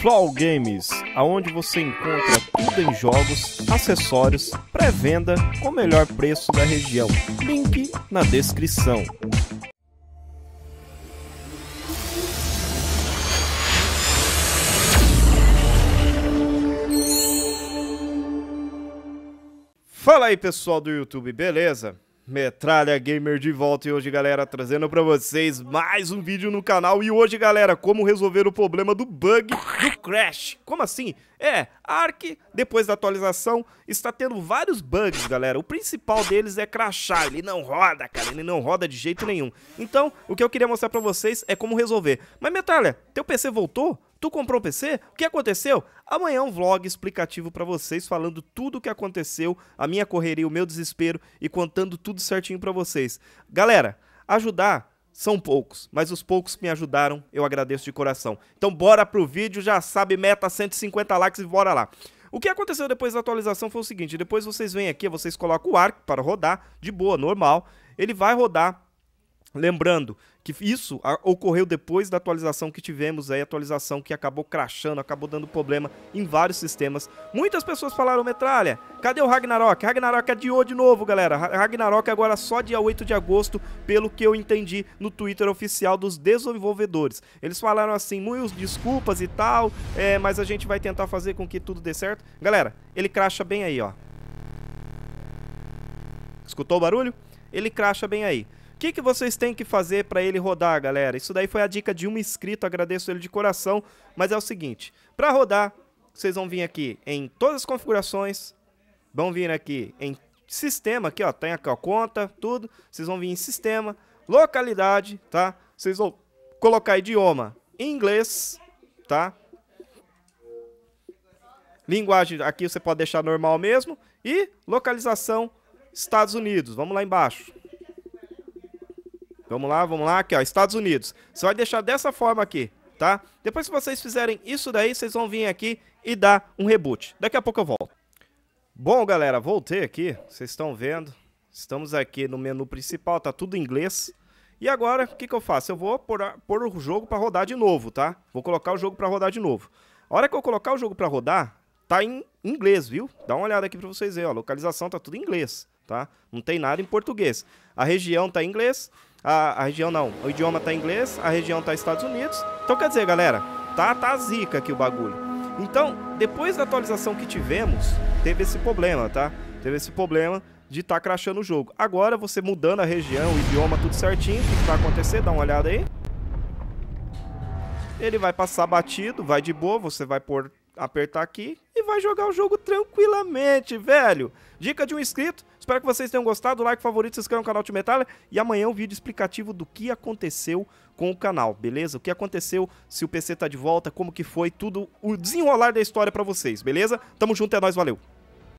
Flow Games, aonde você encontra tudo em jogos, acessórios, pré-venda com o melhor preço da região. Link na descrição. Fala aí pessoal do YouTube, beleza? Metralha Gamer de volta e hoje, galera, trazendo para vocês mais um vídeo no canal. E hoje, galera, como resolver o problema do bug do Crash. Como assim? É, a Ark, depois da atualização, está tendo vários bugs, galera. O principal deles é crashar. Ele não roda, cara. Ele não roda de jeito nenhum. Então, o que eu queria mostrar para vocês é como resolver. Mas, Metralha, teu PC voltou? Tu comprou um PC? O que aconteceu? Amanhã é um vlog explicativo para vocês falando tudo o que aconteceu, a minha correria, o meu desespero e contando tudo certinho para vocês. Galera, ajudar são poucos, mas os poucos que me ajudaram, eu agradeço de coração. Então bora pro vídeo, já sabe, meta 150 likes e bora lá. O que aconteceu depois da atualização foi o seguinte, depois vocês vêm aqui, vocês colocam o ARC para rodar, de boa, normal, ele vai rodar Lembrando que isso ocorreu depois da atualização que tivemos aí, atualização que acabou crashando, acabou dando problema em vários sistemas. Muitas pessoas falaram, metralha, cadê o Ragnarok? Ragnarok adiou é de novo, galera. Ragnarok é agora só dia 8 de agosto, pelo que eu entendi no Twitter oficial dos desenvolvedores. Eles falaram assim, muitas desculpas e tal, é, mas a gente vai tentar fazer com que tudo dê certo. Galera, ele cracha bem aí, ó. Escutou o barulho? Ele cracha bem aí que, que vocês têm que fazer para ele rodar, galera? Isso daí foi a dica de um inscrito, agradeço ele de coração, mas é o seguinte, para rodar, vocês vão vir aqui em todas as configurações, vão vir aqui em sistema, aqui ó, tem aqui a conta, tudo, vocês vão vir em sistema, localidade, tá? Vocês vão colocar idioma inglês, tá? Linguagem aqui você pode deixar normal mesmo e localização Estados Unidos, vamos lá embaixo. Vamos lá, vamos lá, aqui ó, Estados Unidos. Você vai deixar dessa forma aqui, tá? Depois que vocês fizerem isso daí, vocês vão vir aqui e dar um reboot. Daqui a pouco eu volto. Bom, galera, voltei aqui, vocês estão vendo. Estamos aqui no menu principal, tá tudo em inglês. E agora, o que, que eu faço? Eu vou pôr, pôr o jogo para rodar de novo, tá? Vou colocar o jogo para rodar de novo. A hora que eu colocar o jogo para rodar, tá em inglês, viu? Dá uma olhada aqui para vocês verem, ó, a localização tá tudo em inglês, tá? Não tem nada em português. A região tá em inglês, a, a região não, o idioma tá inglês, a região tá Estados Unidos. Então quer dizer, galera, tá, tá zica aqui o bagulho. Então, depois da atualização que tivemos, teve esse problema, tá? Teve esse problema de estar tá crashando o jogo. Agora você mudando a região, o idioma, tudo certinho, o que vai acontecer, dá uma olhada aí. Ele vai passar batido, vai de boa, você vai por apertar aqui e vai jogar o jogo tranquilamente, velho. Dica de um inscrito. Espero que vocês tenham gostado. Like, favorito, se inscreva no canal de Metalha. E amanhã um vídeo explicativo do que aconteceu com o canal, beleza? O que aconteceu, se o PC tá de volta, como que foi, tudo, o desenrolar da história pra vocês, beleza? Tamo junto, é nóis, valeu!